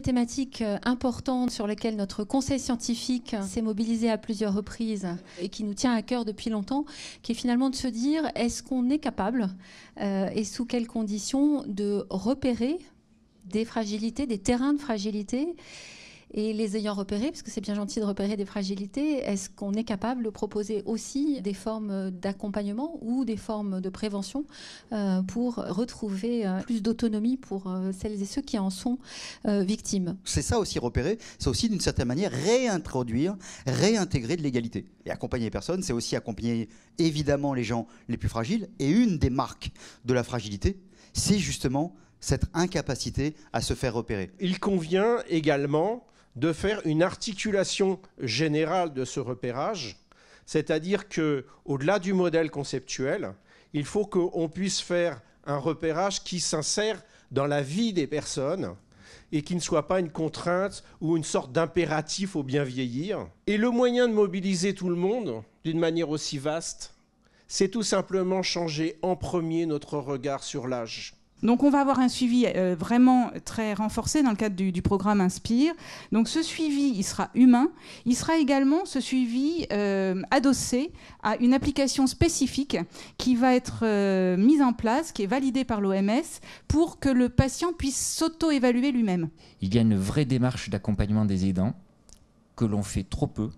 thématique thématiques euh, importantes sur lesquelles notre conseil scientifique s'est mobilisé à plusieurs reprises et qui nous tient à cœur depuis longtemps, qui est finalement de se dire est-ce qu'on est capable euh, et sous quelles conditions de repérer des fragilités, des terrains de fragilité et les ayant repérés, parce que c'est bien gentil de repérer des fragilités, est-ce qu'on est capable de proposer aussi des formes d'accompagnement ou des formes de prévention euh, pour retrouver euh, plus d'autonomie pour euh, celles et ceux qui en sont victimes C'est ça aussi repérer, c'est aussi d'une certaine manière réintroduire, réintégrer de l'égalité. Et accompagner les personnes, c'est aussi accompagner évidemment les gens les plus fragiles. Et une des marques de la fragilité, c'est justement cette incapacité à se faire repérer. Il convient également de faire une articulation générale de ce repérage, c'est-à-dire que au-delà du modèle conceptuel, il faut qu'on puisse faire un repérage qui s'insère dans la vie des personnes et qui ne soit pas une contrainte ou une sorte d'impératif au bien vieillir. Et le moyen de mobiliser tout le monde d'une manière aussi vaste, c'est tout simplement changer en premier notre regard sur l'âge. Donc on va avoir un suivi euh, vraiment très renforcé dans le cadre du, programme Inspire. Donc ce suivi, il sera humain. Il sera également ce suivi euh, adossé à une application spécifique qui va être euh, mise en place, qui est validée par l'OMS, pour que le patient puisse s'auto-évaluer lui-même. Il y a une vraie démarche d'accompagnement des aidants que l'on fait trop peu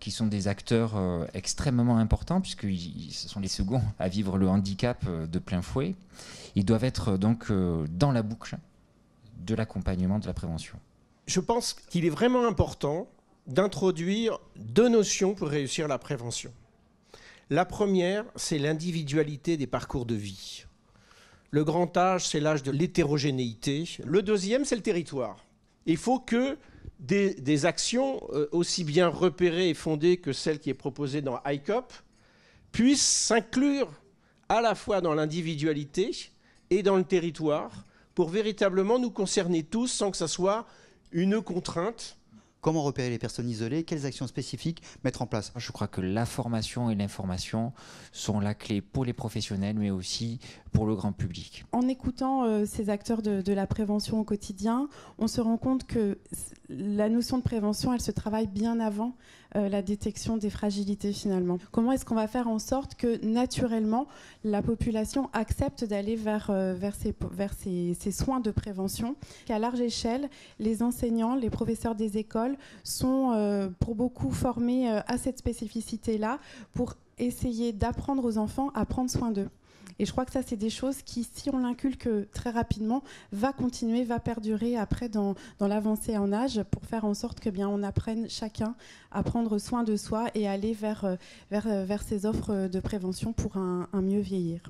qui sont des acteurs euh, extrêmement importants, puisque ce sont les seconds à vivre le handicap euh, de plein fouet. Ils doivent être euh, donc dans la boucle de l'accompagnement, de la prévention. Je pense qu'il est vraiment important d'introduire deux notions pour réussir la prévention. La première, c'est l'individualité des parcours de vie. Le grand âge, c'est l'âge de l'hétérogénéité. Le deuxième, c'est le territoire. Il faut que des, actions euh, aussi bien repérées et fondées que celles qui est proposées dans ICOP puissent s'inclure à la fois dans l'individualité et dans le territoire pour véritablement nous concerner tous sans que ce soit une contrainte Comment repérer les personnes isolées Quelles actions spécifiques mettre en place Je crois que la formation et l'information sont la clé pour les professionnels, mais aussi pour le grand public. En écoutant euh, ces acteurs de, la prévention au quotidien, on se rend compte que la notion de prévention, elle se travaille bien avant euh, la détection des fragilités finalement. Comment est-ce qu'on va faire en sorte que naturellement la population accepte d'aller vers, euh, vers, ces, vers soins de prévention Qu'à large échelle, les enseignants, les professeurs des écoles, sont euh, pour beaucoup formés euh, à cette spécificité-là pour essayer d'apprendre aux enfants à prendre soin d'eux. Et je crois que ça, c'est des choses qui, si on l'inculque euh, très rapidement, va continuer, va perdurer après dans, l'avancée en âge pour faire en sorte que eh bien on apprenne chacun à prendre soin de soi et aller vers, vers, vers ces offres de prévention pour un, un mieux vieillir.